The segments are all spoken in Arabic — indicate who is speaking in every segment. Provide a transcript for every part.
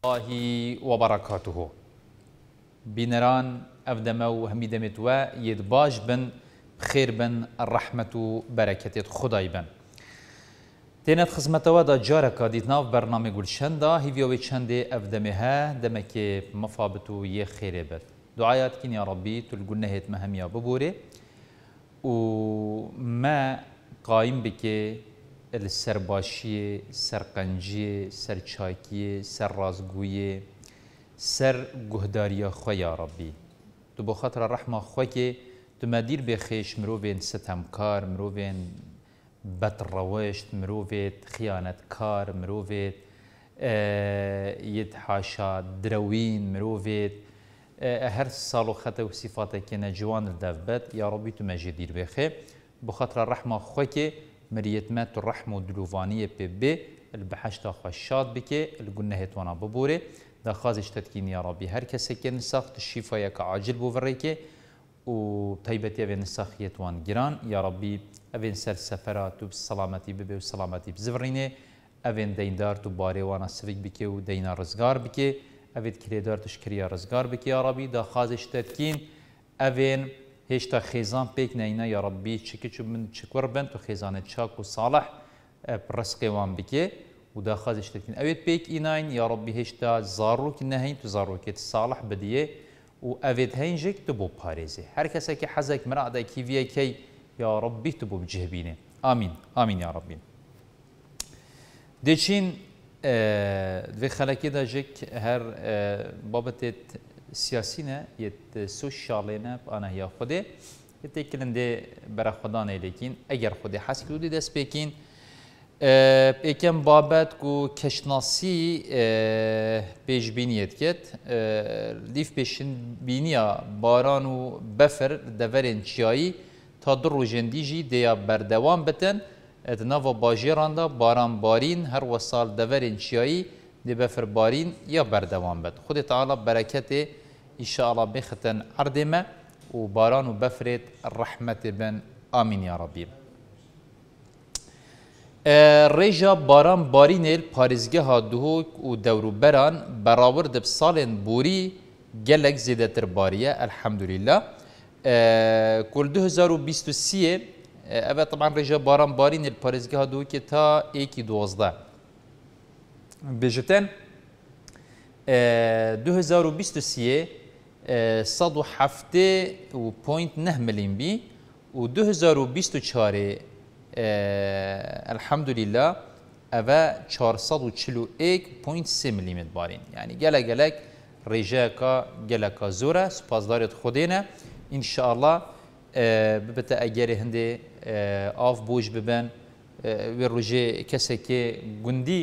Speaker 1: الله وبركاته بنران أفدمو هميدمت و يدباج بن بخير بن الرحمة بركة خداي بن تنت ودا دا جاركا ديتناف برنامج گلشن دا هیویوی چند افدمه ها دمکه مفابتو یه خیره بد دعایات کن یا ربی هيت مهم يا ببوري و ما قایم بکه سرباشیه سرقنجیه سرچاکیه سررازگویه سر گهداریا خو يا ربي تو به خاطر رحمه خو که تو مدير به خیش مروین ستمکار مروین بد روشت مروفت خیانتکار مروفت يتحاشا دروين مروفت هر سال وخت و صفات كنا جوان الدفبت يا ربي تمجدير بخي بخاطر رحمة خوكي مريت مريتمات الرحم ودلوفانية بي بي البحشتا خشات بكي القلنا هتوانا ببوري دا خازش تتكين يا ربي هر كسك نساخت الشفا يك عاجل بوفريكي و تيبتي افن نساخ يتوان جيران يا ربي افن سر سفرات بالسلامتي ببي وسلامتي بزفريني افن ديندار تو باري وانا سفيك بكي ودينا رزقار بكي افن كريدار تشكريا رزقار بكي يا ربي دا خازش تتكين افن هشتا خیزان پیک نینا یا ربی چکی چو من چکور بن تو خیزان چاک و صالح برسقی اه، وان بکی و دا خاز اشتركين اوید پیک ایناین یا ربی هشتا زاروک نهین تو زاروکیت صالح بدیه و اوید هینجک تو بو پارزه هر کسی که حزک مرا دا کیویه کی یا ربی تو بو بجه بینه آمین آمین یا ربی دچین اه، دوی خلکی دا جک هر اه، بابتت سیاسینه یت سوشالینه آنها یا خوده یت کلنده برا خدا نیلیکین اگر خود حس کردی دست بکین پیکم بابت کو کشناسی پیش بینیت کت لیف پیش بینیا باران و بفر دورن چیایی تا در روزن دیجی دیا بردوام بتن ادنا و باجیران دا باران بارین هر وسال دورن چیایی دی بفر بارین یا بردوام بد خود تعالی برکت ان شاء الله بختن عردمه وباران وبفرت الرحمه بن امين يا ربي أه، رجا باران بارينل پاريزگه دوهوك و دوروبران براورد بسالن بوري گلك زيدتر باريه الحمد لله كل أه، 2023 ابا أه، طبعا رجا باران بارينل پاريزگه دوهوك تا دوازده بجتن 2023 اه، صدو 107 و پوینت نه ملیم بی و دو هزار و و بیست چاره اه، الحمدلله چار چلو ایک پوینت سی ملیم بارین یعنی گلک گلک رجا کا کا زوره سپاس دارید خودینه انشاءالله اه، ببتا اگر هنده آف بوش ببن و رجه کسی که گندی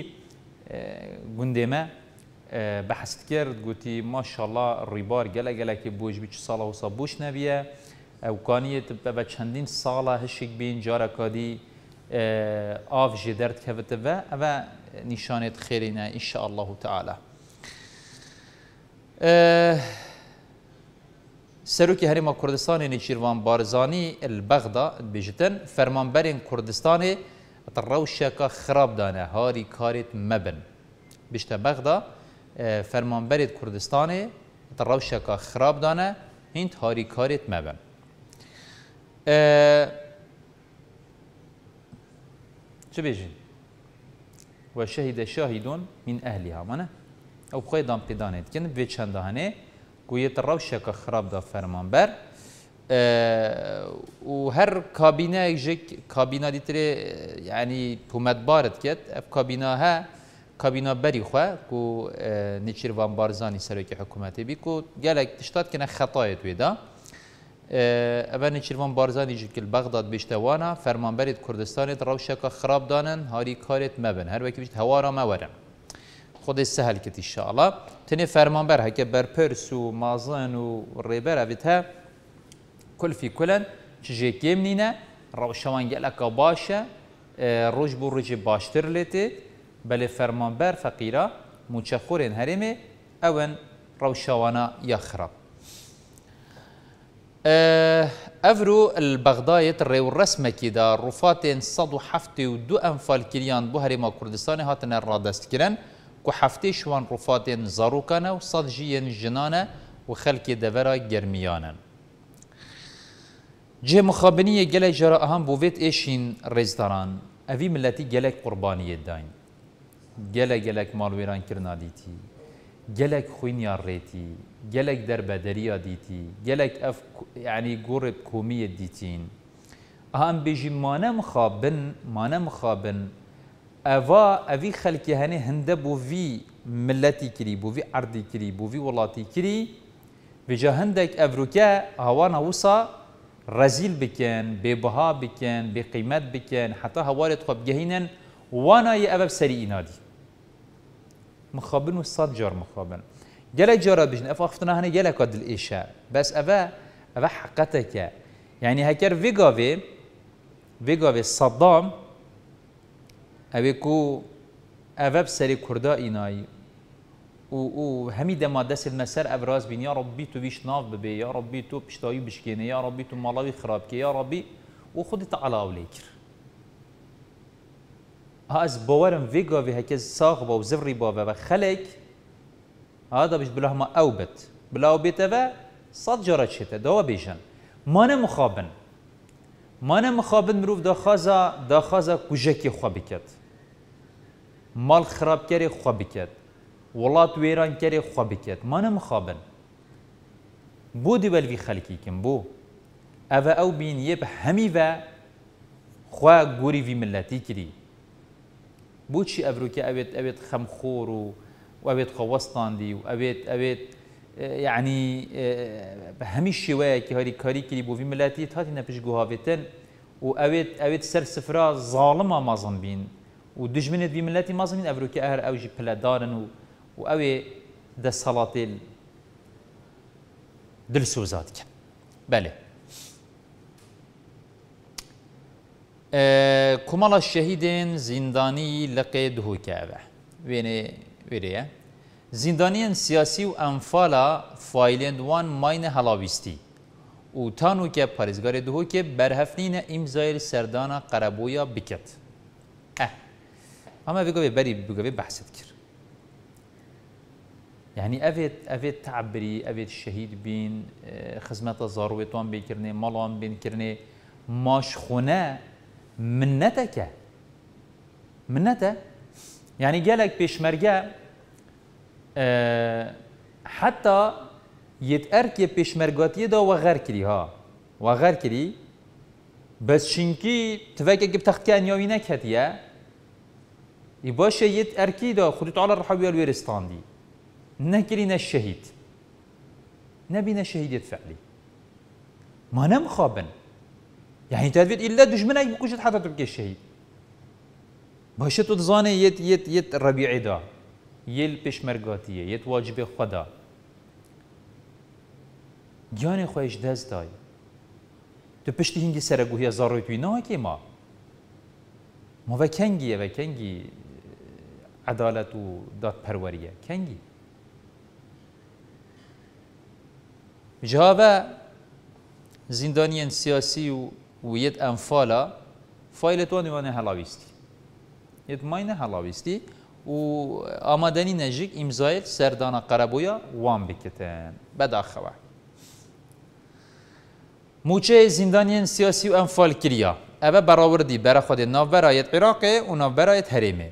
Speaker 1: گنده ما آه، بەحست کرد گویی ماشاءالله ریبار گله گله که بۆش بیش ساڵە و صبوش نبیه اوکانیت به چەندین ساڵە هشیک بین آه، آف جارەکادی ئاف ژێ و ئەوە نیشانێت خێرینە ئیشە الله تعاالە. آه، سەرۆکی هەرێمە کوردستانی نیچیروان بارزانی البغدا بیشتر بەغدا بژتن فەرمانبەرین کوردستانی خراب دانه هاری کارێت مبن بیشتر بغداد فرمانبرت کردستان در که خراب دانه هند هاری کارت مبن چه بیجین؟ و شهید شاهیدون من اهلها منه او بخواه دام پیدانه کن به چندهانه گویه در که خراب دا فرمانبر و هر کابینه ایجک کابینه دیتره یعنی پومت بارد کد اف کابینه ها کابینه بری خواه کو اه، نچیر وان بارزانی سرکی حکومتی بی کو گلک تشتات کنه خطای توی دا اه، اول نچیر وان بارزانی جد که بغداد بیشتوانا فرمانبرید کردستانت روشکا خراب دانن هاری کارت مبن هر وکی بیشت هوارا مورم خود سهل کت انشاءالله تنی فرمانبر هکه پرس و مازن و ریبر اویت ها کل فی کلن چجه گیم نینه روشوان گلک باشه اه، روش بو روش باشتر لیتید بەێ فەرمانبەر فەقیرە موچەخورێن هەرێمێ ئەوەن ڕەوشەوانە یاخراب. ئەڤرو اه، بەغدایەت ڕێوڕسمێکیدا ڕوفاتێن 1970 ئەمفال کریان بۆ هەرێما کوردستانی هاتنە ڕادستکردن و هەفتەی شوان ڕوفاتێن زارروکانە و سەد ژیەن ژنانە و خەلکی دەڤرا گرمیانن. جێ مخابنیە گەلێک ژێرە ئەهام بۆ بێت ئێشین ڕێزداران ئەوی ملەتی گەلێک قوربانیە داین. gelek gelek malveran kirna dîtî gelek xwînya rêtî gelek derbederiya dîtî gelek ev yani gorê komiyê dîtîn Aha em bêjî mane mixabin mane mixabin eva evî xelkê henê hinde bo vî milletî kirî bo vî erdî kirî bo vî welatî kirî بجا هندك افروكا هوانا وصا رزيل بكن ببها بكن بقيمت بكن حتى هوارت خب جهينا وانا يا ابب سري نادي مخابن وصاد جار مخابن جلا جارا بجن اف افتنا هنا جلا قد الايشا بس ابا ابا حقتك يعني هكر فيغافي فيغافي صدام ابيكو اباب سري كردا ايناي و و همي دما دس المسار ابراز بين يا ربي تو بيش ناف ببي يا ربي تو بيشتاي بشكيني يا ربي تو مالاوي خرابكي يا ربي وخذ تعالى وليكر ها از باورم ویگا وی هکه ساخ با و زفری با و خلک هذا بش بلا ما او بت بلا او بت و صد جارا چیته دوا بیشن مانه مخابن مانه مخابن مروف دا خازا دا خازا کجکی خواه بکت مال خراب کری خواه بکت ولات ویران کری خواه بکد مانه مخابن بو دیول وی خلکی کم بو او او بین یه به همی و خواه گوری وی ملتی کری بۆچی ئەبرووکە ئەوێت ئەوێت خەمخۆر و ئەوێت خۆوەستاندی و ئەوێت ئەوێت یعنی آه، يعني، آه، هەمی شێوەیەکی هەری کاریکری بۆ ویمەلاتی هاتی نەپشتگوهاوێتن و ئەوێت ابيت سر سفرا زاڵما مازن بین و دژمنت ویمەلاتی مازمین ئەبرووکە ئەهر ئەوژی پلەدارن و و ده صلاتيل دل سوزاتك بله كمال الشهيدين زنداني لە قێ دوهوکەوە ويني وێرەیە زیندانیان سياسي و ئەمفالا وان ماين هەڵاویستی و تانوکە پارێزگاری دوهۆکێ بەرهەفنینە ئیمزایل سەردانە قەرەبووە بکرد ئەمە بگەوێ بحثت كر يعني کرد یعنی تعبري ئەێت شهيد بين خزمت زاروه توان زارڕێتوان بکردێ مەڵام بینکردێ ماش خۆنە منەتەکە منەتە یعنی يعني گەلێک پێشمەرگە آه، حتا یەتئەرکێ پێشمەرگاتیەدا وەغەر کردیها وەغەر کردی بەس چینکی تڤەکێکی تەختیان یاوینەک هەتیە ی باشە یەت ئەرکیدا خودتەعاە ڕحەویە وێرستاندی نەکرینە شەهید نەبینە شەهیدێت فعلی ما نەمخوابن يعني تاوێت إلا دژمنای بکوشت حتا تو بکە شەید باشە تو دزانێ يت یەت یەت ڕەبیعێدا یل پێشمەرگاتیە یەت واجبێ خۆدا گیانێ خۆیش دەستدای تو پشتی هینگی سەرەگوهیە زارۆی توی ناکێ ما ماوە کەنگیەوە کەنگی عدالەت و دادپەروەریە کەنگی جاوە زیندانیان سیاسی و و یت انفالا فایل وانی وانه هلاویستی یت ماینه هلاویستی و امادني نجيك امزايل سردانا قربویا وان بكتن بدا خوا موچه زندانيين سياسي و انفال كريا اوه براوردي برا خود ناو برايت عراقه و ناو برايت هریمه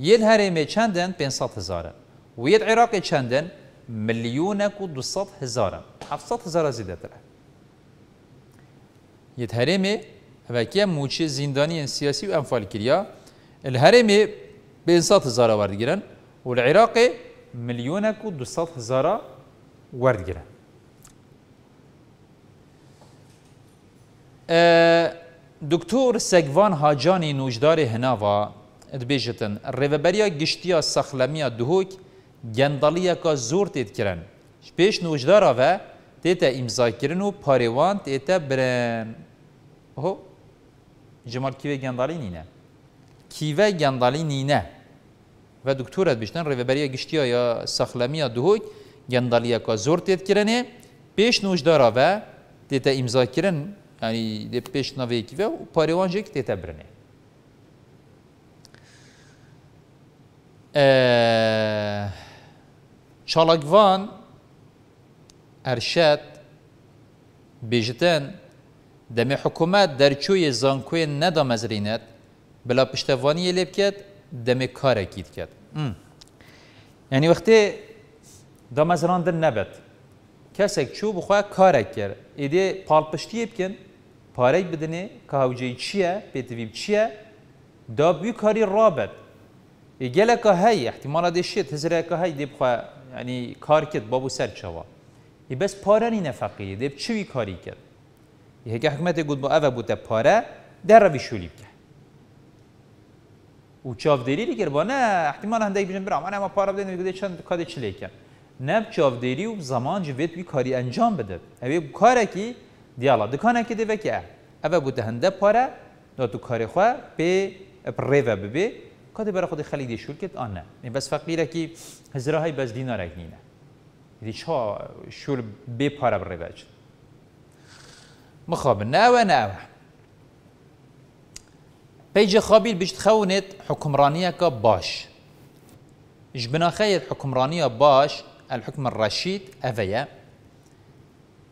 Speaker 1: يل هریمه چندن 500 هزاره و یل عراقه چندن مليونك و 200 هزاره 700 هزاره زيده تره يتهرمي هبكيا موشي زنداني سياسي وأنفال كريا الهرمي بين صات هزارة وارد جيران والعراقي مليونك ودوسات هزارة وارد جيران دکتور سگوان هاجانی نوجدار هناوا دبیجتن ریوبریا گشتیا سخلمیا دهوک گندالیا کا زور تید کرن پیش نوجدارا و دیتا امضا کردن و پاریوان دیتا برن هو جمال کیوه گندالی نینه کیوه گندالی نینه و دکتورت بیشتن ریوبریا گشتیا یا سخلمیا دوهک گندالیا که زور تید کرنه پیش نوجدارا و دیتا امضا کردن یعنی دی پیش نوی کیوه و پاریوان جک دیتا برنه چالاکوان ئەرشەت بێژتن دەمێ حکوومەت دەرچووی زانکوێن نەدامەزرینێت بلا پشتەوانیە لێ بکەێت دەمێ کارێکی دکات. ینی يعني وەختێ دامەزراندن نەبێت. کەسێک چوو بخوا کارێک کرد ئیدێ پاڵپشتیە بکەن پارەی بدنێ کاوجەی چییە پێتوی چییە دابوی کاری ڕابێت گەلەکە هەیە احتیمماە دێشێت هزرێکەکە هەی دێ بخوا ینی يعني کارکرد بابوو سەرچەوە پاره نی parani دیب چوی کاری کرد ای هکه حکمت گود با bu بوده پاره در روی شولی ked. او چاف دیری کرد با نه احتمال دیگه بیشن برام من اما پاره بده نمیگه چند کاد چلی کن نه چاف دیری و زمان جویت بی کاری انجام بده یه کاری کی دیالا دکانه کی دیوه که اوه بوده هنده پاره دا تو کاری خواه به ریوه ببی کاد برای خود خلی شول کت آن نه بس فقیره کی هزرهای بس دینارک نینه دي شا بی پاره بره باج مخاب ناوى ناوى بيجي خابيل بيجي تخونت حكمرانية باش جبنا خير حكمرانية باش الحكم الرشيد أفيا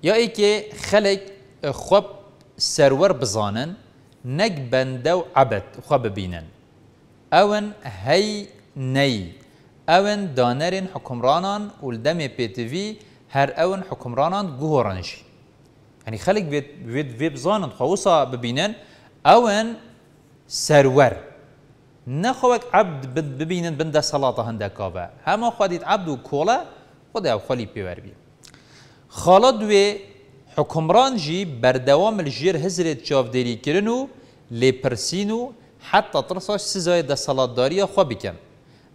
Speaker 1: يا إيكي خلق خب سرور بزانن نك بندو عبد خب بينن أون هي ني اون دانرین حکمرانان اول دم پی تی وی هر اون حکمرانان گوهرانجی یعنی خلق بید بید بید بزانن خوصا ببینن اون سرور نخوك عبد ببینن بند صلاة هندك کابه همه خديت عبد و وكولا خدا خالی بيور بي خالد و حكمران جي بردوام الجیر هزرت چاف دیری كرنو لپرسینو حتی ترساش ترصاش سزاي دا صلاة داريا خو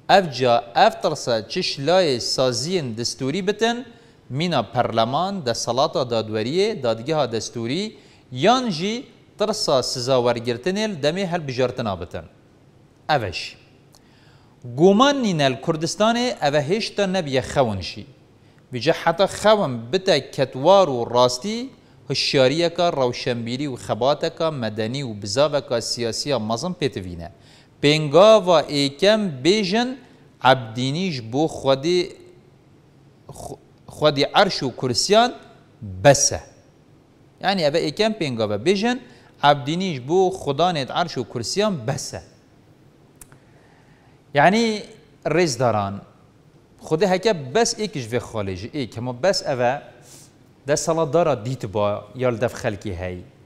Speaker 1: اف جا اف ترسه چشلای سازین دستوری بتن مینا پرلمان ده سلاتا دادوریه دادگاه دستوری یان جی ترسا سزاورگرتنل دمی هل بجارتنا بتن اوش گومان نینل کردستان اوه هشتا نبیه خون جی بجا حتا خون بتا کتوار و راستی هشیاریه که روشنبیری و خباته که مدنی و بزاوه که سیاسی مزم پیتوینه پێنگاوە ئێکەم بێژن عبدینیش بو خودی خودی عرش و کرسیان بسه یعنی ئەبە ئێکەم پێنگاوە بێژن عبدینیش بۆ خوددانێت عرش و کرسیان بسه یعنی ڕێزداران خودی هەکە بەس ئێکیش بێ خۆلێژ ئێک هەمە بەس ئەوە دەسەڵاتدارە دیت با یال دەف خەلکی هەیە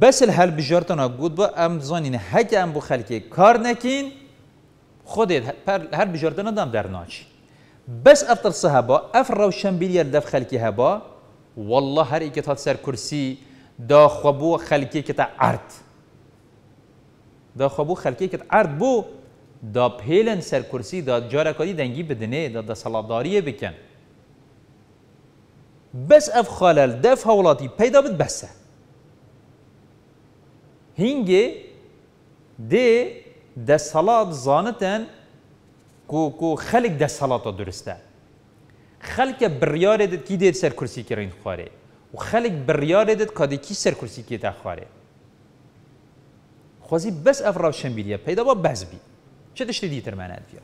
Speaker 1: بس هل بجارتنا گود با ام زانین هک ام بو خلکی کار نکین خودت هر بجارتنا دام در ناچی بس افتر صحبا اف روشن بیلیر دف خلکی هبا والله هر ایکی تات سر کرسی دا خوابو خلکی کتا عرد دا خوابو خلکی کتا عرد بو دا پیلن سر کرسی دا جارکادی دنگی بدنه دا دا سلاداریه بکن بس اف خالل دف هولاتی پیدا بد بسه هنگه ده ده سلات زانتن کو کو خلق ده سلاتا درسته خلق بریاره ده که دید سر کرسی که را خواره و خلق بریاره ده که دید که سر کرسی که ده خواره خوزی بس افراد شنبیلیه پیدا با بز بی چه دشتی دیتر من ادفیا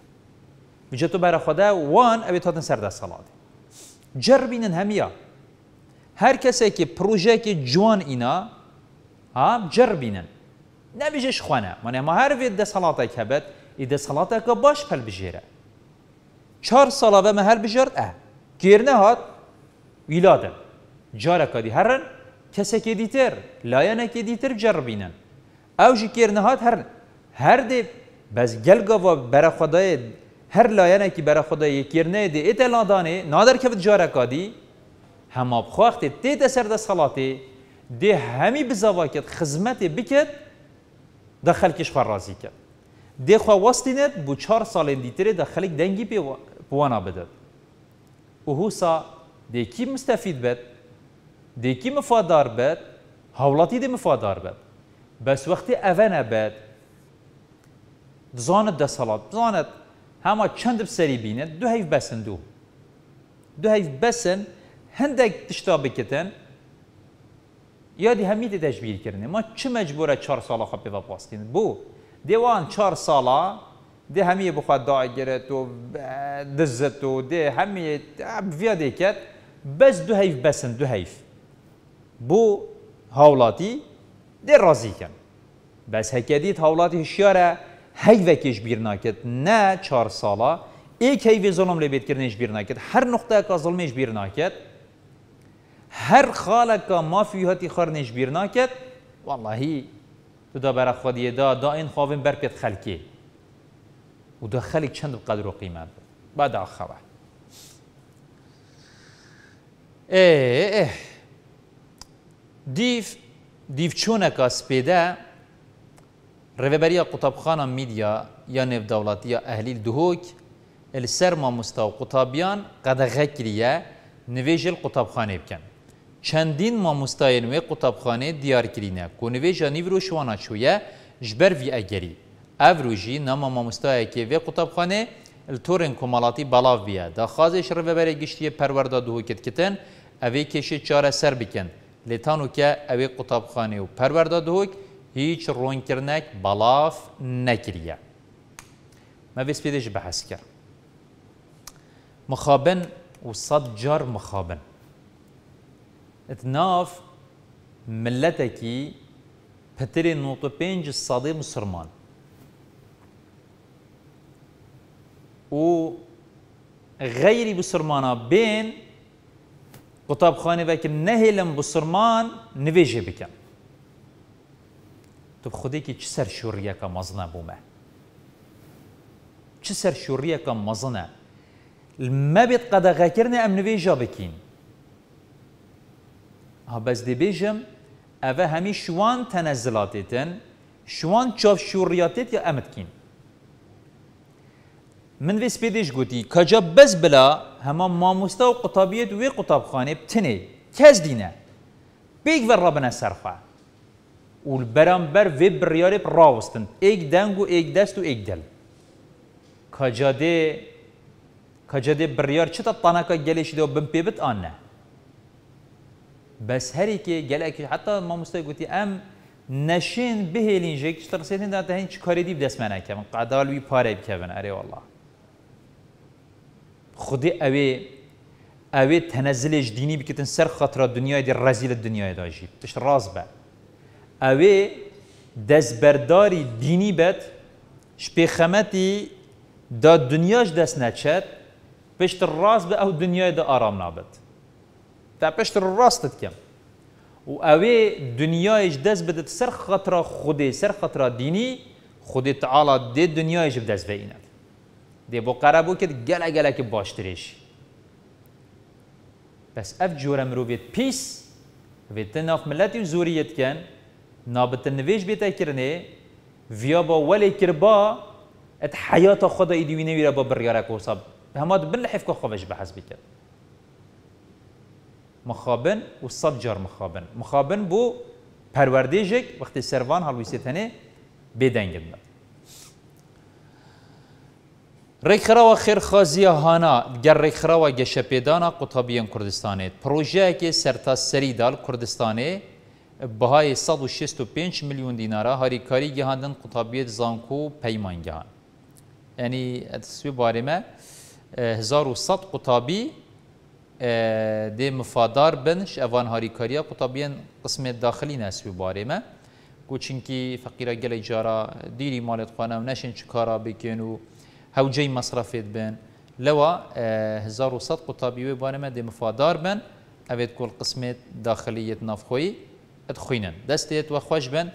Speaker 1: و تو برا خدا وان او تاتن سر ده سلاته جربینن همیا هر کسی که پروژه که جوان اینا ها جربینن نبيجيش خوانا من ما هرفي ده صلاتك هبت إذا که باش پل بجیره. چهار صلاه ما هر بجرد اه گیر نهاد ویلادن جارا کدی هرن که دیتر که دیتر جربینن او جی گیر نهاد هرن هر دی بس گلگا و برا خدای هر لاینکی برا خدای گیر نه دی ایت لادانه نادر بد جارا کدی هم آبخواخت تیت سر ده صلاتی دی همی بزاوا کد خدمت بکد ده خلکش خواه راضی کد دی خواه وستیند بو چهار سال دیتره ده خلک دنگی پی پوانا بدد و هوسا دی کی مستفید بد دی کی مفادار بد هولاتی دی مفادار بد بس وقتی اوه نبد زاند ده سالات زاند همه چند بسری بیند دو هیف بسن دو دو هیف بسن هندک تشتا بکتن یادی همیده تجبیر کردن ما چه مجبوره چهار ساله خواب به باستین بو دیوان چهار ساله دی همیه بخواد داعی گرد و دزت و دی همیه ویاده کرد بس دو هیف بسن دو هیف بو هاولاتی دی رازی کن بس هکدیت هاولاتی هشیاره هیوکش بیر نکد نه چهار ساله ایک هیوی ظلم لبید کردنش بیر نکد هر نقطه که ظلمش بیر نکد هر خالک مافی خارنش بیر ناکد واللهی تو دا برا خودی دا دا این خواهیم برکت خلکی و دا خلک چند قدر و قیمت بعد آخوه اه دیف که سپیده روی اسپیده روبری قطبخانه میدیا یا نو دولتی یا اهلی دهوک السر ما مستو قطابیان قدغه کریه نویج القطبخانه بکن چندین ماموستاین و قطبخانه دیار کرینه کنو جانیو رو شوانا چویه جبر وی اگری او روژی نام ماموستای که و قطبخانه التورن کمالاتی بلاو بیه دا خازش رو ببری گشتی پرورد دوه کت کتن اوی کشی چاره سر بکن لیتانو که اوی قطبخانه و پرورد دوه هیچ رون کرنک بلاف نکریه مویس پیدش بحث کر مخابن و صد جار مخابن اتناف ملتكي بتري نوتو بينج الصادي مسرمان و غيري بسرمانا بين قطاب خاني بكم نهلم بسرمان نفيجي بك تب خديكي چسر شوريكا مزنا بومه چسر شوريكا مزنا المبيت قد غاكرنا ام نفيجا بكين Ha bez dibêjim eve hemî şiwan tenezzilatê din, şiwan çavşûriyatê ya em dikin. Min vê spêdê ji gotî kaca bez bila hema mamosta û qutabiyet wê qutabxanê bitinê kes dîne pêk ve rabine ser xwe û li beramber vê biryarê rawestin êk deng û êk dest û êk del kacadê kacadê biryar çi te tanaka gelê şîdê bin pê bit an ne بس هريكي جلك حتى ما مستقوتي ام نشين بهلين جيك ترسيتين ده هين چکاری دی بدس منا کم قدال بی پاره بكون اري والله خدي اوي اوي تنزلش ديني بكتن سر خطر الدنيا دي دنیای الدنیا داجی ایش راز با اوی دینی دینی بت شبیخمتی دا دنیاش دست نچت پشت راز به او دنیای دا آرام نابد تا پشت راستت کم و اوه دنیایش دست بده سر خطر خود سر خطر دینی خود تعالی دی دنیایش بدست بیند دی با قربو که گل گله که باشتریش بس اف جورم رو بید پیس ویت تناف ملتی زوریت کن نابت نویش بیتا کرنه ویا با ولی کربا ات حیات خدا ایدیوینه ویرا با بریاره کوساب همات بن لحف که خوش بحث بکرد مخابن و صد جار مخابن مخابن بو پرورده جک وقتی سروان حلویسی تنه بدنگ دن ریک خراوه خیر هانا گر ریک و گشه پیدانا قطابیان کردستانه پروژه که سر تا سری دال کردستانه بهای 165 میلیون دیناره هاری کاری گهاندن قطابیت زانکو پیمان گهان یعنی اتسوی باریمه 1100 قطابی دی مفادار بنش اوان هاری کاریا قطابین قسم داخلی نسبی باره ما گوچین که فقیره گل اجارا دیری مالت خانه و نشین چکارا بکن و هوجه مصرفیت بن لوا هزار و صد قطابی و باره ما دی مفادار بن اوید کل قسم داخلیت نافخوی ادخوینن دستیت و خوش بن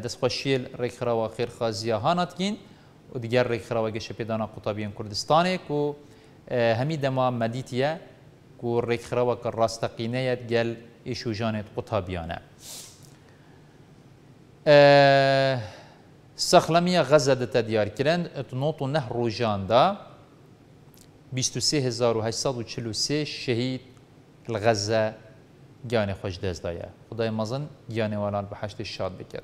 Speaker 1: دست خوشیل رکرا و خیرخوا زیاهانت گین و دیگر رکرا و گشه پیدانا قطابین کردستانه که همی دما مدیتیه ku rêkxraweke rastaqîneyet gel îşûjanê qutabiyane. Saxlemiya Geze de tediyarkirin etnotu neh rojanda 23843 şehit Geze gyanê xweş dest daye. Xudayê mezin gyanê walan bi heştê şad bikir.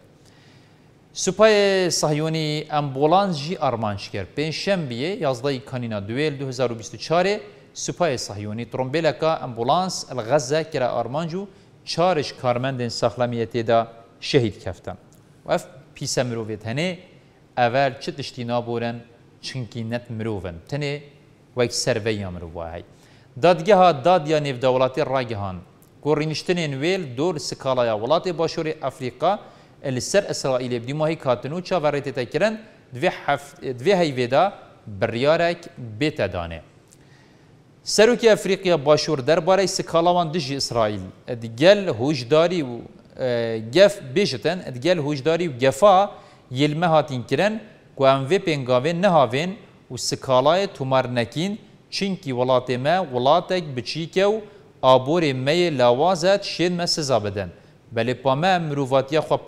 Speaker 1: Supayê Sahyonî ambulans jî armanç kir. Pêşembiyê 11 kanîna 2024 2024 سپای صهیونی ترومبلکا امبولانس الغزه کرا آرمانجو چارش کارمند ساخلامیتی دا شهید کفتن و اف پیسه مروفی تنه اول چه تشتی نابورن چنکی نت مروفن تنه و ایک سروی یا مروفا هی دادگه ها دادیا نیف دولاتی دولتی راگه هان گورینشتنین ویل دور سکالای ولات باشور افریقا سر اسرائیل بدی ماهی کاتنو چا ورته تکرن دوی هفت دوی هیویدا بریارک بیت دانه سروکی افریقیا باشور درباره سکالوان دژ اسرائیل ادگل هوشداری و گف بیشتن ادگل هوشداری و گفا یلمه هاتین کرن که انوی پنگاوی نهاوین و سکالای تومار نکین چینکی ولات ما ولات اک بچیکه و آبور مای لوازت شید مسزا بدن بلی پا ما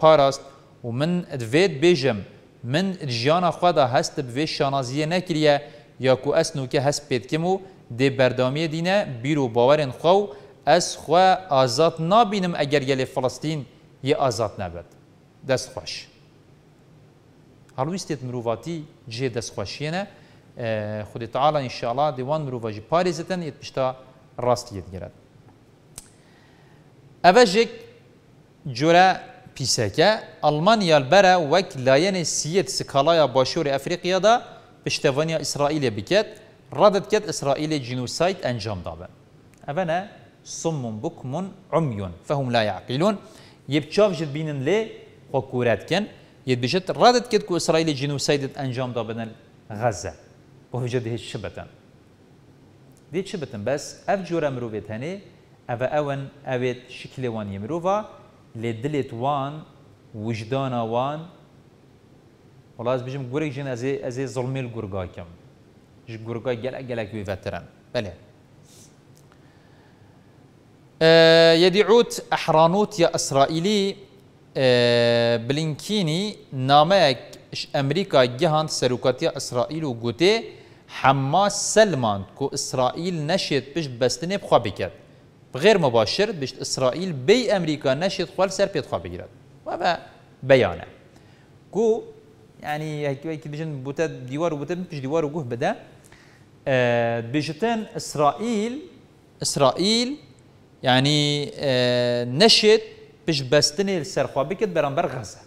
Speaker 1: پاراست و من ادوید بیجم من ادجان خواه هست بوی شانازیه نکریه یا اسنو که هست پیدکمو دی بردامی دینه بیرو باورن خو از خو آزاد نابینم اگر یلی فلسطین یه آزاد نبد دست خوش هلویستید مروواتی جه دست خوشیه خود تعالی انشاءالله دیوان مروواجی پاریزتن یه پشتا راستیت گرد اوجک جوره پیسکه المانیا البره وک لاین سیت سکالای باشور افریقیا دا پشتوانی اسرائیل بکت ردت كت إسرائيل جنوساید انجام دابا أبنا صم بكم عمي فهم لا يعقلون يبتشاف جد بين لي وكورات كان يدبجت ردت كت إسرائيل جنوسايد أنجام دابا غزة وهو جد هيش شبتن دي شبتن بس أفجور أمرو مروفيت هني أفا أون أويت شكل وان يمروفا لدلت وان وجدان وان والله بجم قريجين أزي, أزي ظلمي القرقاكم جورگا گله گله گوی وترن بله اه، یدیعوت احرانوت یا اسرائیلی اه، بلینکینی نامک امریکا گهان سرکاتی اسرائیل و گوته حماس سلمان که اسرائیل نشید بشت بستنی بخواه بکرد غیر مباشر بشت اسرائیل بی امریکا نشید خوال سر پید خواه بگیرد و با بیانه که یعنی هکی بجن بوتا دیوار و بوتا پیش دیوار و گوه بده آه، بجتن اسرائيل اسرائيل يعني آه، نشت بيش بستني السرخوا بكت برامبر غزه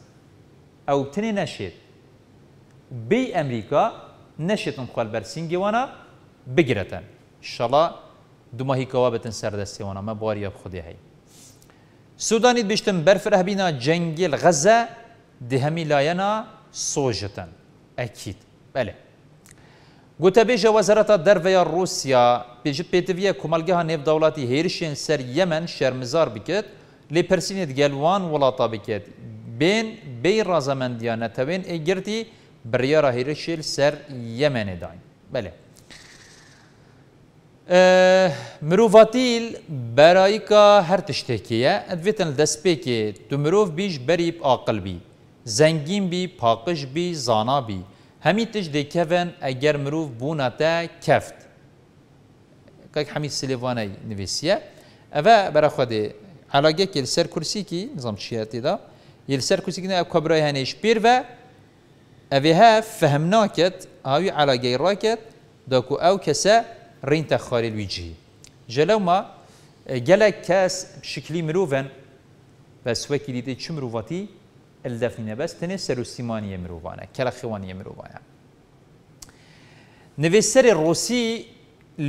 Speaker 1: او تني نشت بي امريكا نشت خوال برسينجي وانا بقرتن ان شاء الله دوما هي كوابتن سردستي وانا ما بواريا بخدي هاي سوداني بيشتن برفره بينا جنجي الغزة دهمي لاينا صوجتن اكيد بله وزارت دروی روسیا گوتەبێژە وەزارەتە دەرڤەیە نیف دولتی پێتویە سر یمن شرمزار بکت یەمەن شەرمزار بکرد لێ پرسینێت گەلوان وڵاتە بکرێت بێن بێی ڕازەمەندیان نەتەوێن ئەیگرتی بڕیاە هێرشێل سەر یەمەێداین بەێ. اه، مرۆڤاتیل بەرایکە هەر تشتێکیە دست دەستپێکێ تو مرۆڤ بیش بەریب ئاقلبی زەنگین بی پاکش بی زانابی. همی تش دی کفن اگر مروف بونا تا کفت که حمید سلیوانه نویسیه اوه برا خود علاقه که سر کرسی که نظام شیعتی دا یل سر کرسی کنه او کبرای هنیش پیر و اوه ها فهمنا کت هاوی علاقه را کت که او کسا رین تخاری الویجی جلو ما گلک کس شکلی مروفن و سوکی دیده چه مروفاتی الدفنینە بس تنه سەر و سیمانیە مرۆڤانە کەلە خێوانیە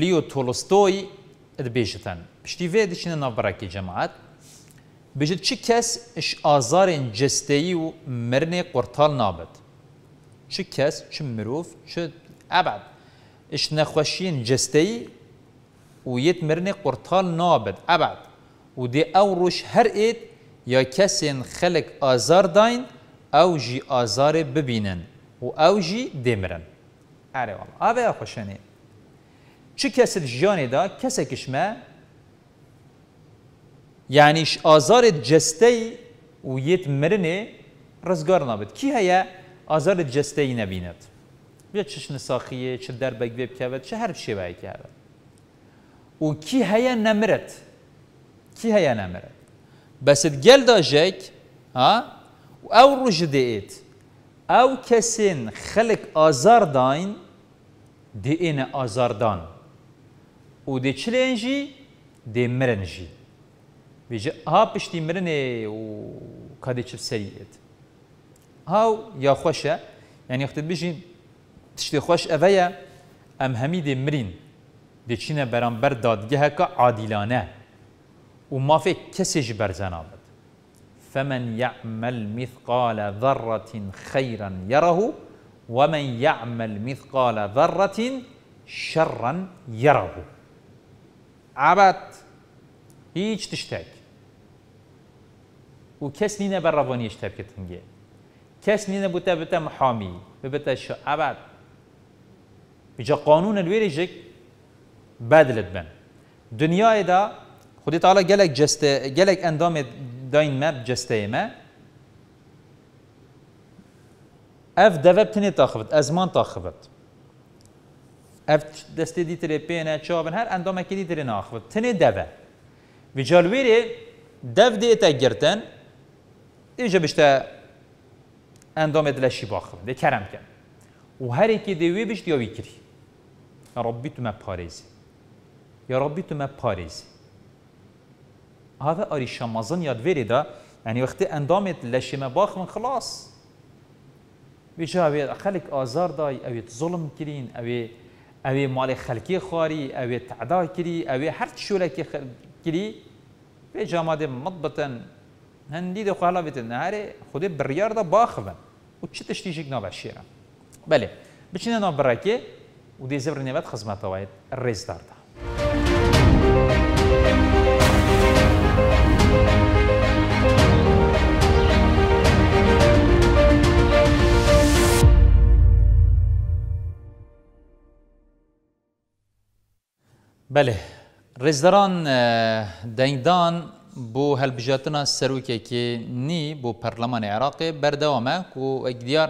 Speaker 1: ليو تولستوي ڕۆسی بشتي في دەبێژتەن پشتی وێ دچینە ناوبڕاکی جەماعات بژێت چ کەس ش ئازارێن جستەیی و مرنه قرطال نابد؟ چ کس، چه مروف، چه ئەبعد اش نخوشی جستەیی و یه مرنه قرطال نابد، ئەبعد و دی ئەو ڕۆژ هەر یا کسین خلق آزار داین او جی آزار ببینن و او جی دمرن اره والا آبه خوشنی چه کسی جانی دا کسی کشمه یعنیش آزار جسته و یت مرنه رزگار نابد کی هیا آزار جسته نبیند بیا چش نساخیه چه در بگویب کود چه هر چی باید کرد و کی هیا نمرد کی هیا نمرد بس تقل داجيك ها او رجدئت او كسن خلق ازار داين دي ان ازار دان ودي تشلينجي دي مرنجي بيجي ها بشتي مرني وكادي تشف سيئت هاو يا خوشة يعني وقت بيجي تشتي خوش افيا ام همي دي مرين دي تشينا برانبر دادگه عادلانه وما في كسج برزن فمن يعمل مثقال ذرة خيرا يره ومن يعمل مثقال ذرة شرا يره عبد هيج تشتاك وكس کس نینه بر تنجي كس کتنگه کس نینه بوده شو عبد بجا قانون الویرجک بدلت بن دنيا دا خودی تعالی گلک جسته گلک اندام داین مب جسته ما اف دوبتنی تاخبت ازمان تاخبت اف دسته دیتره پینه چابن هر اندامه که دیتره ناخبت تنه دوه و جالویره دو دیتا گرتن ایجا بشته اندام دلشی باخبت ده کرم کن و هر یکی دوی بشت یاوی کری ربی تو مب پارزی یا ربی تو مب پارزی هذا اري شمازن ياد فيريدا يعني وقت اندامت لشمه باخ من خلاص بجا خلق آزار داي أو ظلم كرين أو أو مال خلقي خاري أو تعدا كري أو هر شولك كري بجا ماده مضبطا هندي دو خلا بيت النهار خدي بريار دا و تش تشتيجك نابع شيرا بله بچینه نابراکی و زبر نیمت خدمت واید الرز دارده بله رزدران اه، دنگدان بو هلبجاتنا سروکه که نی بو پرلمان عراقی بردوامه کو اگدیار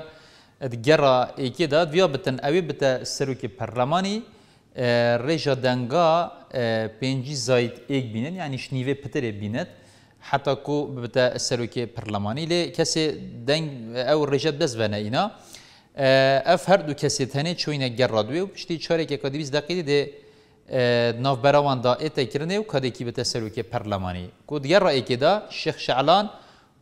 Speaker 1: ادگرا ایکی دا دویا بتن اوی بتا سروکی پرلمانی رجا اه، دنگا اه، پنجی زاید ایگ بینن یعنی شنیوه پتر بیند حتا کو بتا سروکی پرلمانی لی کسی دنگ او رجا بس بنا اینا اف هر دو کسی تنه چوینه دوی و پشتی چاره که کدیویز دقیقی ده ناف براوان دا ایتا کرنه و کده که به تسروک پرلمانی کو دیگر رای که دا شیخ شعلان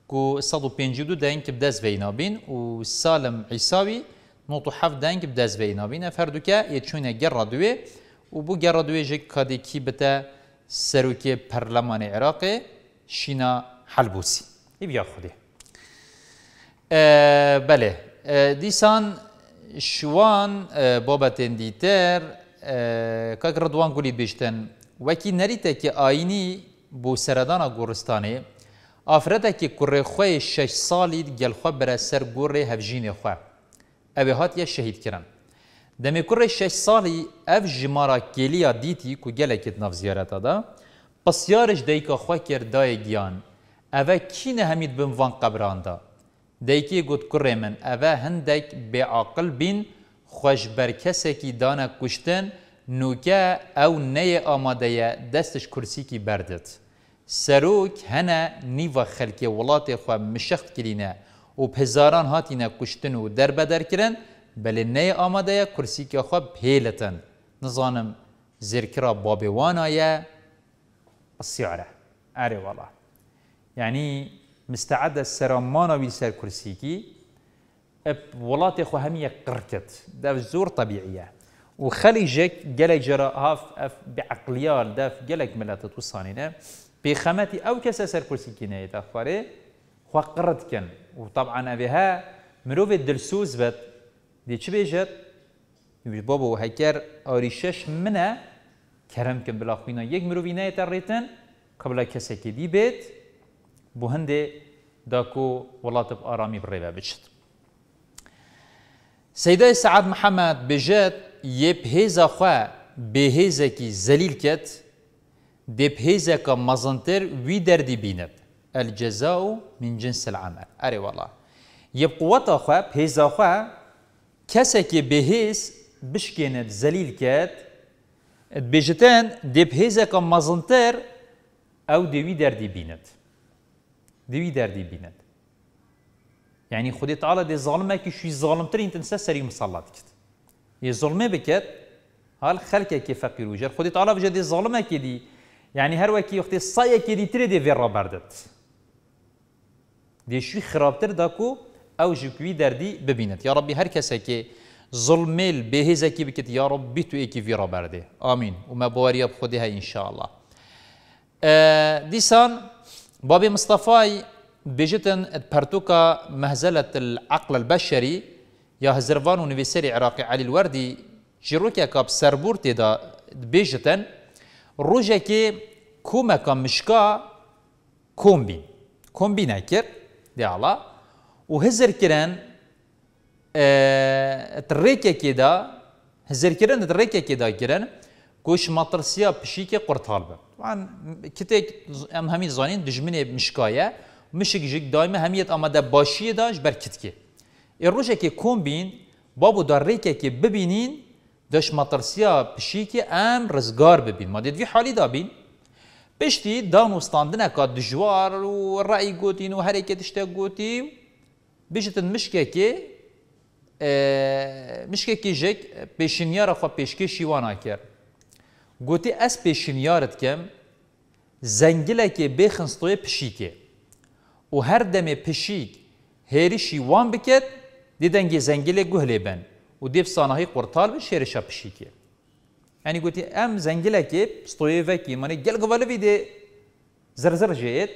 Speaker 1: کو صد و پینجی دو دنگ بدز بینابین و سالم عیساوی نوت و حف دنگ بدز بینابین فردو که یه چونه گر را دوه و بو گر را دوی جه کده که به تسروک پرلمان عراق شینا حلبوسی ای بیا خودی بله دیسان شوان بابتن دیتر کاک ردوان گولی بیشتن وکی نریته که آینی بو سردانا گورستانی آفرده که کره خواه شش سالی گل خواه بره سر گره هفجین خواه اوه هات یا شهید کرن دمی کره شش سالی اف جمارا گلیا دیتی که گلکت ناف زیارتا دا پسیارش دیکا خواه کردای گیان اوه کی نهمید بموان قبران دا دیکی گود کره من اوه هندک بی عاقل بین خوش بر کسی که دانه کشتن نوکه او نه آماده دستش کرسی کی بردد سروک هنه نیو خلکی ولات خو مشخت کرینه و هزاران هاتینه کشتن و در بدر کرن بلی نه آماده کرسی که خو پیلتن نظانم زرکرا بابوانایه السعره اره والا یعنی مستعد سرامان وی سر کرسی کی بولاتي خو هەمیە قڕکت دا زور طبيعية وخليجك خەلیژێک گەلێک جرە بعقليال ئەف جلك ملاتة وصانينة ملەتە او پێخەمەتی كرسي کەسە سەرکورسیکینەیە خو قرت قڕتکەن وطبعا طبعاان ئەبێها الدلسوز بات دي دی چ بێژێت بۆ بۆ هەکەر ئاری شش منە کەرمکە بلاخوینە یەک مرۆڤ نایەتە ڕێتن قبلە کەسێکی دی بێت بۆ هەندێ داکۆ وڵاتە ئارامی بڕێبە سیدای سعد محەممەد بێژێت یە پێێزە خوێ بێهێزێکی زەلیل کێت دێپهێزێکە مەزنتر وی دەردی بینێت ئەلجەزا و منجن سلعامە ئەرێ وڵا یە قوتە خوێ پێێزەخوا کەسێکی بێهێز بشکێنێت زەلیل کێت بێژتەن دێپهێزێکە مەزنتر ئەو دەوی دەردی دي دوی دەردی بينت يعني خودی تعالى دي ظالمه که شوی ظالمترین تنسه سری مصلا دکت یه ظلمه بكت هال خلکه كي فقير وجر جر تعالى بجد دي ظالمه كي دي يعني هر وکی وقتی الصاية كي دي تري دي فيرا بردت دي شوی خراب تر داكو او جوكوي دردي ببينت يا ربي هر کسی كي ظلمیل بهزه كي بكت يا ربي تو ایکی ویرا برده آمین و ما باوریاب خودی ها انشاءالله آه ديسان بابي مصطفى بيجتن برتوكا مهزلة العقل البشري يا هزرفان ونفسير عراقي علي الوردي جروكيا كاب سربورتي دا بيجتن روجكي كومكا مشكا كومبين كومبين اكر دي الله وهزر كران اه تريكا دا هزر كران تريكا كدا كران كوش مطرسيا بشيكي قرطالبه طبعا كتك ام همي زانين دجمني مشكايه müşikjik daima hemiyet amade başiye daş berkitki. E rojeke kombin babu da rekeke bibinin daş matarsiya pişiki em rızgar bibin. Ma dedvi hali da bin. Pişti danustandine ka dijwar u rai gotin u hareket işte gotin. Bijitin müşkeki müşkeki jek peşinyara fa peşke şivana ker. Goti es peşinyaret kem zengileke bexinstoye pişike. و هر دمه پشیک هریشی وان بکد دیدن گی زنگل گهلی بن و دیف های قرطال به شیرش پشید یعنی گوتی ام زنگله که ستویه وکی منی گل گوالو بیده زرزر جید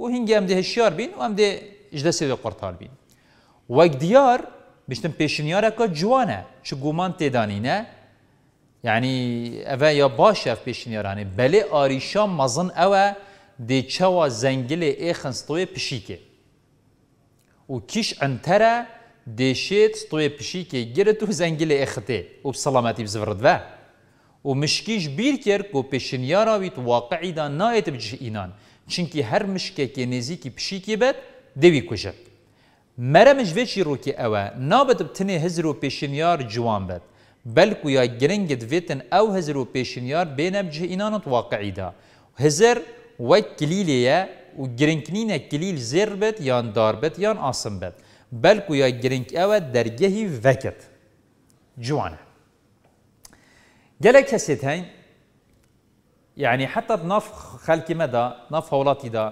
Speaker 1: و هنگی ام ده بین و ام ده اجده سیده قرطال بین و دیار بشتن پیشنیار اکا جوانه چو گومان تیدانینه یعنی اوه یا باشه پیشنیارانه بله آریشا مزن اوه دیچوا زنگل ایخن ستوی پشیکه و کیش انتره دیشید ستوی پشیکه گرد و زنگل ایخته و بسلامتی بزفرد و و مشکیش بیر کرد و پیشنیارا ویت واقعی دا نایت بجه اینان چونکی هر مشکه که نزیکی پشیکی بد دوی کجب مرمج ویچی رو که اوه نابد بتنه هزر و پیشنیار جوان بد بلکو یا گرنگت ویتن او هزر و پیشنیار بینه بجه اینان واقعی دا هزر وك كليلية وجرنكنين كليل زربت يان داربت يان اصمبت بل كو يا جرنك أوا درجه وكت جوانا جالك هسيت هين يعني حتى نف خلك مدى نف هولاتي دا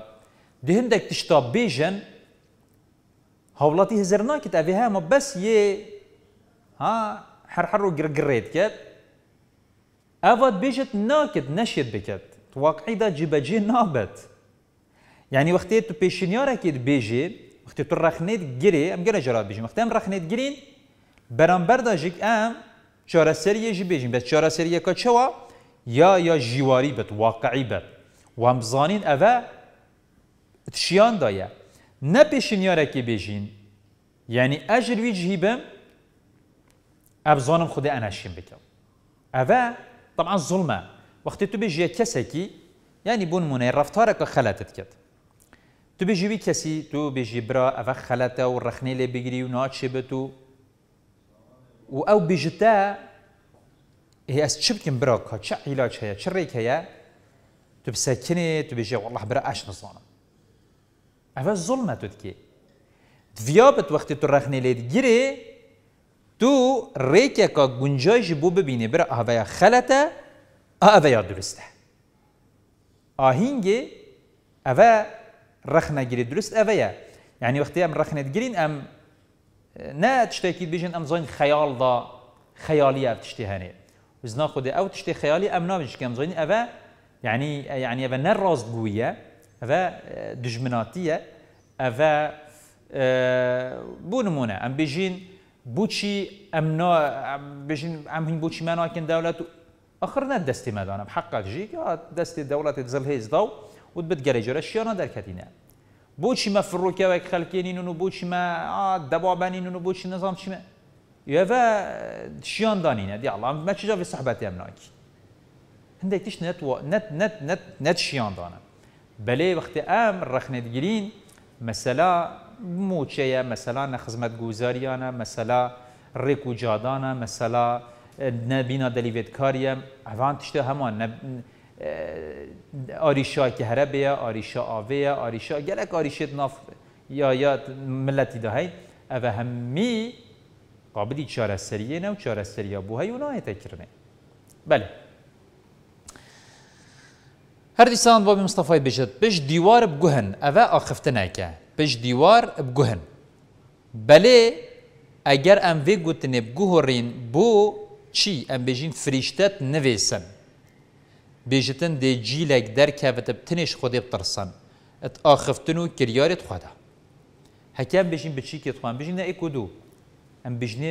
Speaker 1: دهندك تشتاب بيجن هولاتي هزرناك تأفيها ما بس يه ها حرحرو قرقريت كت أفاد بيجت ناكت نشيت بكت تواقعي دا جيبا جي نابت يعني وقتي تو پیشنیاره که بيجي وقتي تو رخنت جري ام جرا جرا بيجي وقتي ام رخنت جرين برانبر دا جيك ام شارا سریه جي بيجي بس چاره سریه که يا يا یا بت واقعي بت بد زانين افا تشيان دايا نا دایه نه پیشنیاره يعني بیجین اجر وی جهیبم ابزانم خود شيم بکم افا طبعا ظلمه وقتی تو بجی کسی کی یعنی بون مونه رفتار که خلطت کرد تو بجی وی کسی تو بجی برا اف خلطه او رخنه لی بگیری و ناتشی بتو و او بجتا هي از چه بکن برا که چه علاج هیا چه ریک هیا تو بسکنی تو بجی والله برا اش نزانم اف ظلمه تو دکی دویابت وقتی تو رخنه لی گیری تو ریکه که گنجایش بو ببینه برا اوه خلطه آه، هذا يا درست آهنگ اوا رخنا گیری درست اوا يعني وقت ام رخنا گیرین ام نه تشتاکید بیجن ام زاین خیال دا خیالی اف تشتی هنه وزنا خود او تشتی خیالی ام نابش کم زاین اوا يعني يعني اوا نر راز گویه اوا اه، دجمناتیه اوا اه، بو نمونه ام بیجین بوچی ام نا ام بیجین ام هین بوچی مناکن دولت اخرنا دستي ما بحقك جيك دستي الدولة تزل هيز ضو وتبد جريجر جرا دار كاتينا بوشي ما فروكا وك خلكينين ونو بوشي ما آه دبابانين ونو بوشي نظام شما يوفا شيان دانينا دي الله ما تشجع في صحباتي امناك هندي تش نت و... نت نت نت نت شيان دانا بلي وقت ام رخنت جرين مثلا موچه مثلا نخزمت جوزاريانا مثلا ریکو جادانه مثلا نبینا دلیوید کاریم اوان تشته همان نب... اه، آریشا که هره بیا آریشا آوه آریشا گلک آریشت ناف یا یا ملتی ده هی او همی قابلی چاره سریه نه و چاره سریه بو هی اونا تکرنه بله هر دیسان بابی مصطفی بجد بج دیوار بگوهن او آخفتنه نکه بج دیوار بگوهن بله اگر ام وی گوتنه بگوهرین بو چی ام ئەم بێژین فریشتەت نەوێسن بێژتن دێ جیلێک دەرکەوێتە تنێش خودی بترسن ات آخفتنو ئەت ئاخفتن و کریارێت خوادا هەکەم بێژین بچیکێت خوان بژین نە ئیک و دوو ئەم بژنێ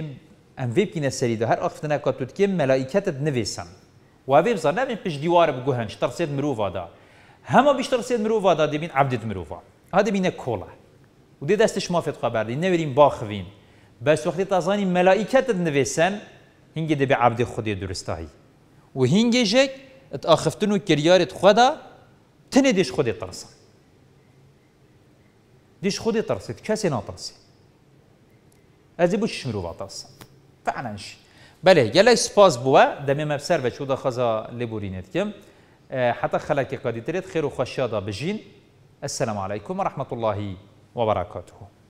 Speaker 1: ئەم وێ بکینە سەریدا هەر ئاختنە کاتوتکێ مەلایکەتت نەوێسن وابێ بزان نەبێن پشت دیوارە بگوهنج ترسێت مرۆڤدا هەمە بیشترسێت مرۆڤدا دەبین عبدت مرۆڤ ها دەبینە و دی دستش ما خبر دی نورين باخفين بس وقت تظاني ملائكة نویسن هنگی دبی عبد خودی درستایی و هنگی جک ات آخفتنو و کریارت خدا تنه دیش خودی ترسه دیش خودی ترسید کسی نترسه از بوش شمرو باترسه فعلاش شی بله گله سپاس بوا دمی مبسر و چودا خزا لبورینت کم اه، حتی خلاک قادي خیر و وخشيادة بجين السلام علیکم و رحمت الله و برکاته